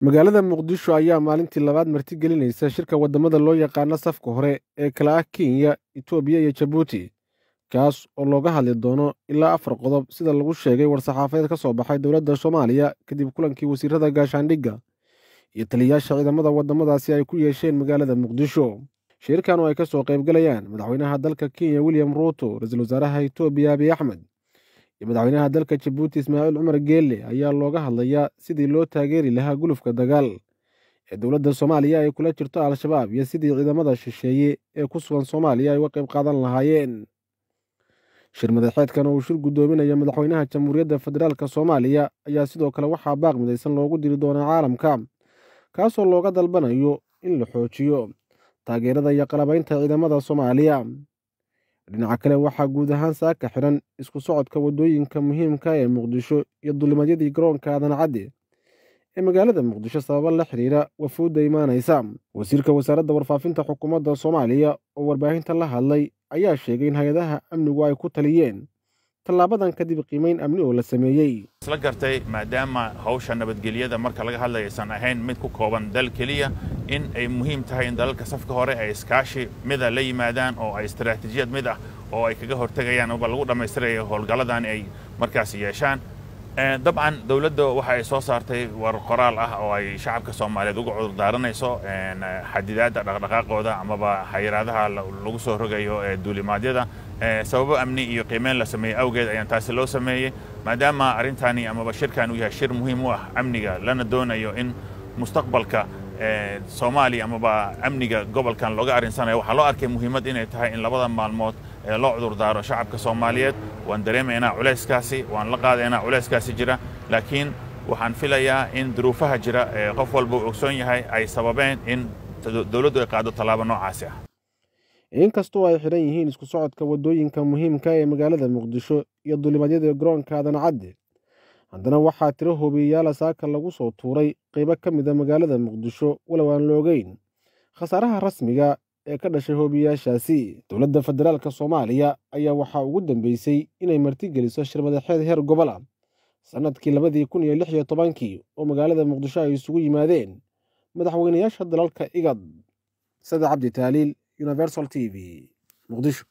magaalada muqdisho ayaa maalintii labaad marti gelinaysa shirka waddamada loo yaqaano safka hore ee kala ah kenya etoobiya iyo jabuuti kaas oo looga hadli doono ilaa afar qodob sida lagu sheegay war-saxaafadeed ka soo baxay dowladda soomaaliya kadib kulankii wasiirada gaashaandhigga iyo taliyayaasha ciidamada waddamadaasi ay ku yeesheen magaalada muqdisho shirkan oo ay ka soo qayb galayaan madaxweynaha dalka kenya william ruuto ra-iisul wasaaraha itoobiya abiy axmed iyo madaxweynaha dalka jabuuti ismaaciil cumar geelle ayaa looga hadlayaa sidii loo taageeri lahaa gulufka dagaal ee dowladda soomaaliya ay kula jirto al-shabaab iyo sidii ciidamada shisheeye ee ku sugan soomaaliya ay uga qayb qaadan lahaayeen shir madaxeedkan uu shir guddoominaya madaxweynaha jamhuuriyadda federaalk soomaaliya ayaa sidoo kale waxaa baaq midaysan loogu diri doonaa caalamka kaasoo looga dalbanayo in la xoojiyo taageerada iyo qalabaynta ciidamada soomaaliya dhinaca kale waxaa guud ahaan saaka xidhan isku socodka waddooyinka muhiimka ah ee muqdisho iyo dulimadyadii garoonka aadan ee magaalada muqdisho sababa la xidhiira wafuudda imaanaysa wasiirka wasaaradda warfaafinta xukuumadda soomaaliya oo warbaahinta la hadlay ayaa sheegay in hay-adaha amnigu ay ku taliyeen tallaabadan kadib qiimayn amni oo la sameeyey isla gartay maadaama hawsha nabadgelyada marka laga hadlayaysan ahayn mid ku kooban dal keliya in ay muhiim tahay in dalalka safka hore ay iskaashi mida la yimaadaan oo ay istaraatiijiyad mid ah oo ay kaga hortegayaan oba lagu dhammaystiraya howlgalladani ay markaas yeeshaan eh, dabcan dowladda waxa ay soo saartay war qoraal ah oo ay shacabka soomaaliyeed uga cudurdaaranayso xadidaadda dhaqdhaqaaqooda amaba xayiraadaha lagu soo rogayo ee eh, duulimaadyada eh, sababo amni iyo qiimeyn la sameeyey awgeed ayaan taasi loo sameeyey maadaama arrintani amaba shirkan uu yahay shir muhiim u ah amniga lana doonayo in mustaqbalka soomaaliya amaba amniga gobolkan looga arrinsanaya waxaa loo arkay muhiimad inay tahay in labada maalmood ee loo cudurdaaro shacabka soomaaliyeed waan dareemaynaa culayskaasi waan la qaadaynaa culayskaasi jira laakiin waxaan filayaa in duruufaha jira ee qof walba uu ogsoon yahay ay sababeen in dowladdu ay qaado tallaabo noocaasi ah inkastoo ay xidhan yihiin isku socodka waddooyinka muhiimka ah ee magaalada muqdisho iyo duulimaadyada garoonka adan haddana waxaa tiro hoobiyeyaala saaka lagu soo tuuray qaybo ka mida ah magaalada muqdisho walow aan la ogeyn khasaaraha rasmiga ah ee ka dhashay hoobiyeyaashaasi dowladda federaalka soomaaliya ayaa waxaa ugu dambeysay inay martigeliso shirmadaxeed heer gobola sannadkii labadii kun iyo lix iyo tobankii oo magaalada muqdisho ay isugu yimaadeen madaxweynayaasha dalalka igad sade cabdi taaliil universal t v muqdisho